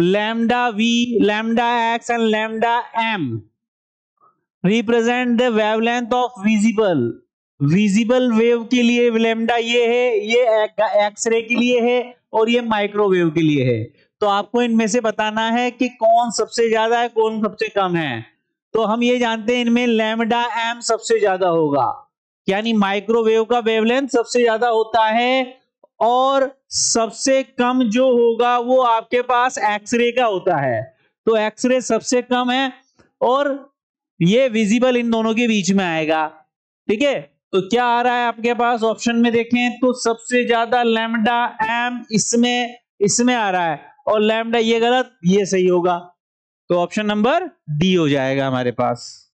lambda v lambda x and lambda m represent the wavelength of visible visible wave के लिए lambda ये है ये एक्सरे के लिए है और ये माइक्रोवेव के लिए है तो आपको इनमें से बताना है कि कौन सबसे ज्यादा है कौन सबसे कम है तो हम ये जानते हैं इनमें लैमडा एम सबसे ज्यादा होगा यानी माइक्रोवेव का वेवलेंथ सबसे ज्यादा होता है और सबसे कम जो होगा वो आपके पास एक्सरे का होता है तो एक्सरे सबसे कम है और ये विजिबल इन दोनों के बीच में आएगा ठीक है तो क्या आ रहा है आपके पास ऑप्शन में देखें तो सबसे ज्यादा लेमडा एम इसमें इसमें आ रहा है और लेमडा ये गलत ये सही होगा तो ऑप्शन नंबर डी हो जाएगा हमारे पास